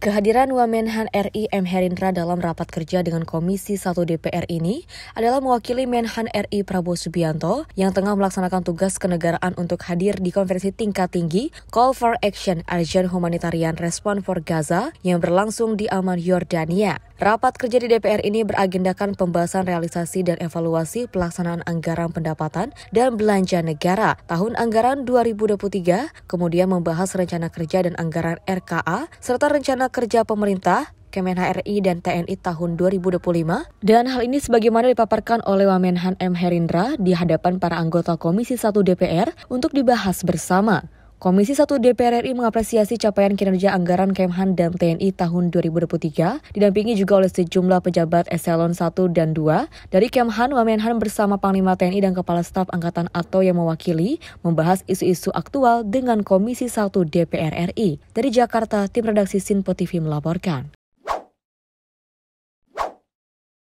Kehadiran Wamenhan RI M. Herindra dalam rapat kerja dengan Komisi 1 DPR ini adalah mewakili Menhan RI Prabowo Subianto yang tengah melaksanakan tugas kenegaraan untuk hadir di konferensi tingkat tinggi Call for Action Urgent Humanitarian Response for Gaza yang berlangsung di Aman, Yordania. Rapat kerja di DPR ini beragendakan pembahasan realisasi dan evaluasi pelaksanaan anggaran pendapatan dan belanja negara tahun anggaran 2023, kemudian membahas rencana kerja dan anggaran RKA, serta rencana kerja pemerintah Kemenhan RI dan TNI tahun 2025 dan hal ini sebagaimana dipaparkan oleh Wamenhan M Herindra di hadapan para anggota Komisi 1 DPR untuk dibahas bersama. Komisi 1 DPR RI mengapresiasi capaian kinerja anggaran Kemhan dan TNI tahun 2023, didampingi juga oleh sejumlah pejabat eselon 1 dan 2 dari Kemhan, Wamenhan bersama Panglima TNI dan Kepala Staf Angkatan atau yang mewakili membahas isu-isu aktual dengan Komisi 1 DPR RI. Dari Jakarta, tim redaksi Sinpo TV melaporkan.